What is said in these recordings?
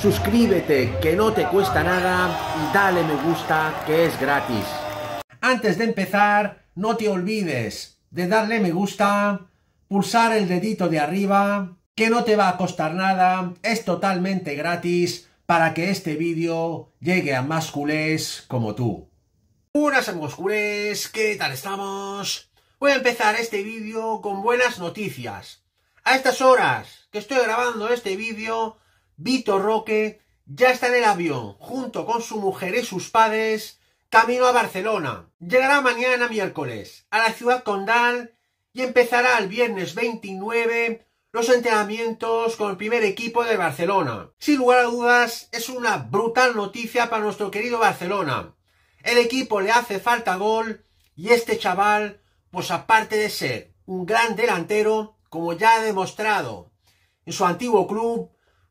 suscríbete que no te cuesta nada y dale me gusta que es gratis. Antes de empezar, no te olvides de darle me gusta, pulsar el dedito de arriba, que no te va a costar nada, es totalmente gratis para que este vídeo llegue a más culés como tú. Buenas amigos culés, ¿qué tal estamos? Voy a empezar este vídeo con buenas noticias. A estas horas que estoy grabando este vídeo, Vito Roque ya está en el avión, junto con su mujer y sus padres, camino a Barcelona. Llegará mañana miércoles a la ciudad condal y empezará el viernes 29 los entrenamientos con el primer equipo de Barcelona. Sin lugar a dudas, es una brutal noticia para nuestro querido Barcelona. El equipo le hace falta gol y este chaval, pues aparte de ser un gran delantero, como ya ha demostrado en su antiguo club,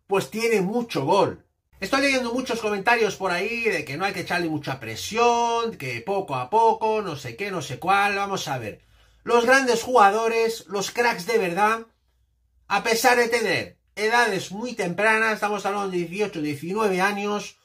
pues tiene mucho gol. Estoy leyendo muchos comentarios por ahí de que no hay que echarle mucha presión, que poco a poco, no sé qué, no sé cuál, vamos a ver. Los grandes jugadores, los cracks de verdad, a pesar de tener edades muy tempranas, estamos hablando de 18, 19 años,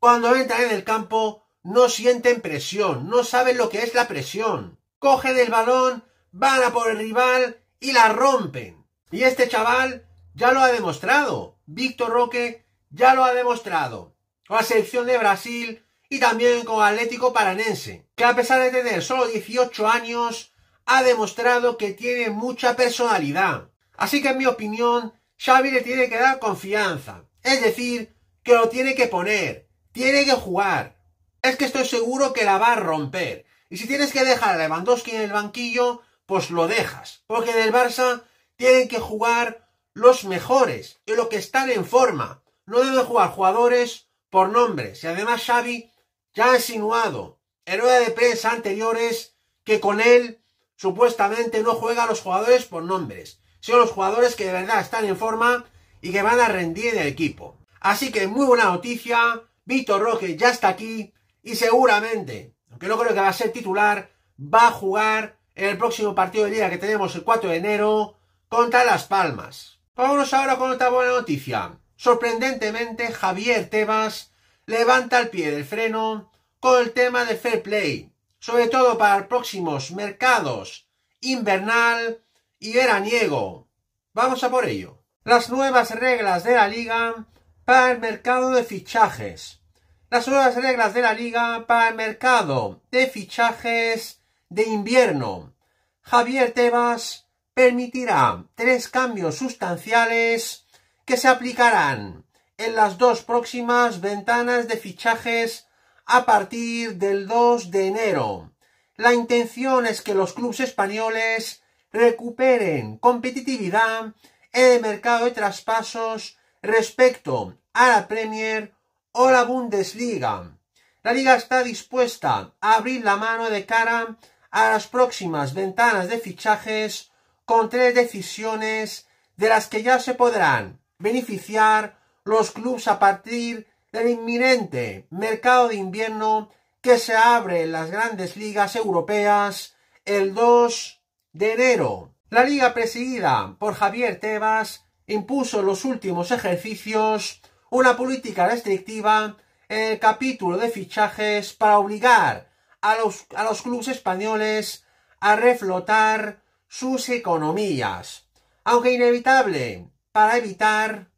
cuando entran en el campo no sienten presión, no saben lo que es la presión. Cogen el balón, van a por el rival y la rompen. Y este chaval ya lo ha demostrado. Víctor Roque ya lo ha demostrado. Con la selección de Brasil y también con Atlético Paranense, que a pesar de tener solo 18 años, ha demostrado que tiene mucha personalidad. Así que en mi opinión, Xavi le tiene que dar confianza. Es decir, que lo tiene que poner, tiene que jugar. Es que estoy seguro que la va a romper. Y si tienes que dejar a Lewandowski en el banquillo, pues lo dejas. Porque en el Barça tienen que jugar los mejores y los que están en forma. No deben jugar jugadores por nombres. Y además Xavi ya ha insinuado en rueda de prensa anteriores que con él supuestamente no juega a los jugadores por nombres, sino los jugadores que de verdad están en forma y que van a rendir el equipo. Así que muy buena noticia, Víctor Roque ya está aquí y seguramente, aunque no creo que va a ser titular, va a jugar en el próximo partido de liga que tenemos el 4 de enero contra Las Palmas. Vámonos ahora con otra buena noticia. Sorprendentemente, Javier Tebas levanta el pie del freno con el tema de fair play, sobre todo para próximos mercados invernal y veraniego. Vamos a por ello. Las nuevas reglas de la liga para el mercado de fichajes. Las nuevas reglas de la liga para el mercado de fichajes de invierno. Javier Tebas permitirá tres cambios sustanciales que se aplicarán en las dos próximas ventanas de fichajes a partir del 2 de enero. La intención es que los clubes españoles recuperen competitividad en el mercado de traspasos respecto a la Premier o la Bundesliga. La liga está dispuesta a abrir la mano de cara a las próximas ventanas de fichajes con tres decisiones de las que ya se podrán beneficiar los clubes a partir del inminente mercado de invierno que se abre en las grandes ligas europeas el 2 de enero. La liga presidida por Javier Tebas impuso en los últimos ejercicios una política restrictiva en el capítulo de fichajes para obligar a los, a los clubes españoles a reflotar sus economías, aunque inevitable para evitar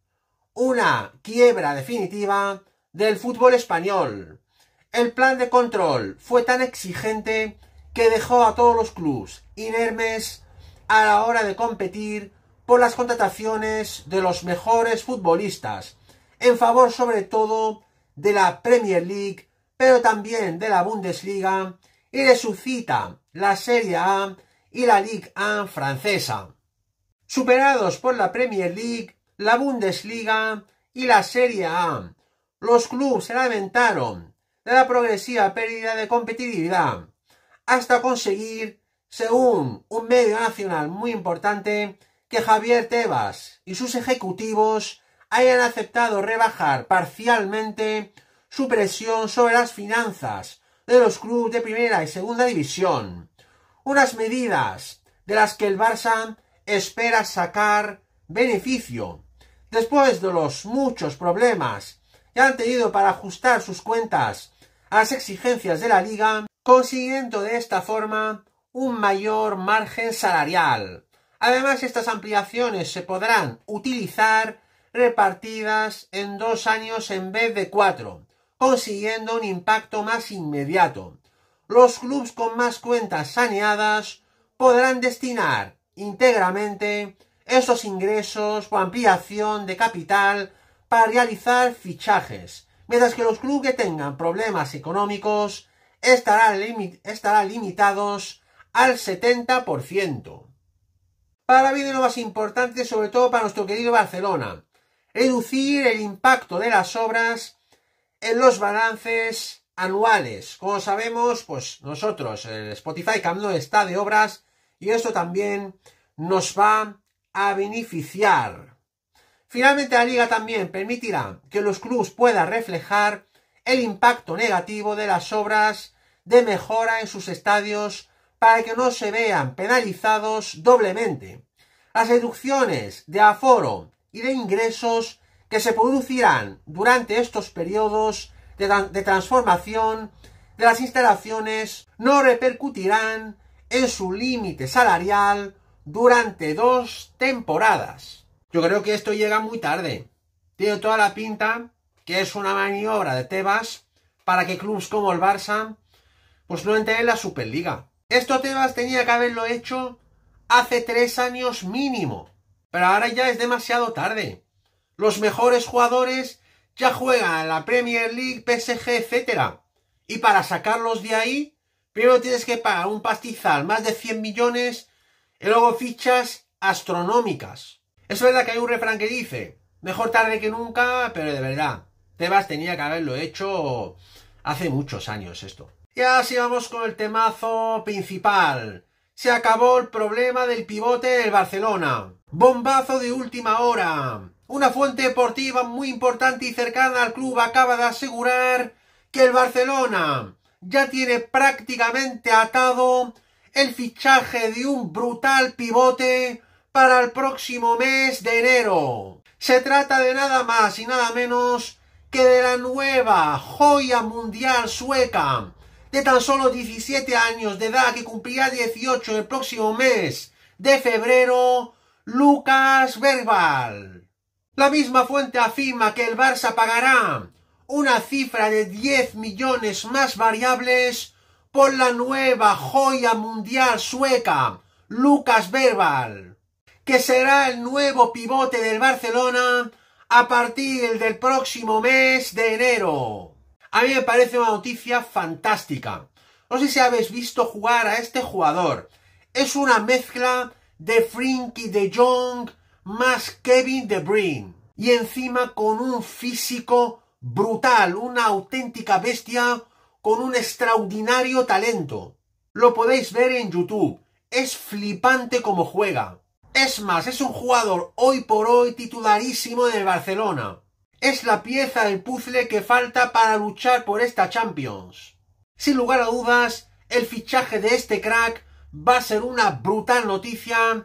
una quiebra definitiva del fútbol español. El plan de control fue tan exigente que dejó a todos los clubes inermes a la hora de competir por las contrataciones de los mejores futbolistas, en favor sobre todo de la Premier League, pero también de la Bundesliga, y resucita la Serie A y la Ligue 1 francesa. Superados por la Premier League, la Bundesliga y la Serie A, los clubes se lamentaron de la progresiva pérdida de competitividad hasta conseguir, según un medio nacional muy importante, que Javier Tebas y sus ejecutivos hayan aceptado rebajar parcialmente su presión sobre las finanzas de los clubes de primera y segunda división unas medidas de las que el Barça espera sacar beneficio. Después de los muchos problemas que han tenido para ajustar sus cuentas a las exigencias de la liga, consiguiendo de esta forma un mayor margen salarial. Además, estas ampliaciones se podrán utilizar repartidas en dos años en vez de cuatro, consiguiendo un impacto más inmediato los clubes con más cuentas saneadas podrán destinar íntegramente esos ingresos o ampliación de capital para realizar fichajes, mientras que los clubes que tengan problemas económicos estarán, limitados al 70%. Para mí lo más importante, sobre todo para nuestro querido Barcelona, reducir el impacto de las obras en los balances anuales. Como sabemos, pues nosotros, el Spotify Camino está de obras y esto también nos va a beneficiar. Finalmente, la liga también permitirá que los clubes puedan reflejar el impacto negativo de las obras de mejora en sus estadios para que no se vean penalizados doblemente. Las reducciones de aforo y de ingresos que se producirán durante estos periodos de, transformación de las instalaciones no repercutirán en su límite salarial durante dos temporadas. Yo creo que esto llega muy tarde. Tiene toda la pinta que es una maniobra de Tebas para que clubes como el Barça pues no entren en la Superliga. Esto Tebas tenía que haberlo hecho hace tres años mínimo. Pero ahora ya es demasiado tarde. Los mejores jugadores ya en la Premier League, PSG, etc. Y para sacarlos de ahí, primero tienes que pagar un pastizal, más de 100 millones, y luego fichas astronómicas. Es verdad que hay un refrán que dice, mejor tarde que nunca, pero de verdad, Tebas tenía que haberlo hecho hace muchos años esto. Y ahora vamos con el temazo principal. Se acabó el problema del pivote del Barcelona. Bombazo de última hora. Una fuente deportiva muy importante y cercana al club acaba de asegurar que el Barcelona ya tiene prácticamente atado el fichaje de un brutal pivote para el próximo mes de enero. Se trata de nada más y nada menos que de la nueva joya mundial sueca de tan solo 17 años de edad que cumplirá 18 el próximo mes de febrero, Lucas Verbal. La misma fuente afirma que el Barça pagará una cifra de 10 millones más variables por la nueva joya mundial sueca, Lucas Verbal, que será el nuevo pivote del Barcelona a partir del próximo mes de enero. A mí me parece una noticia fantástica. No sé si habéis visto jugar a este jugador. Es una mezcla de Frinky de Jong, más Kevin De Bruyne. Y encima con un físico brutal, una auténtica bestia con un extraordinario talento. Lo podéis ver en YouTube. Es flipante como juega. Es más, es un jugador hoy por hoy titularísimo del Barcelona. Es la pieza del puzzle que falta para luchar por esta Champions. Sin lugar a dudas, el fichaje de este crack va a ser una brutal noticia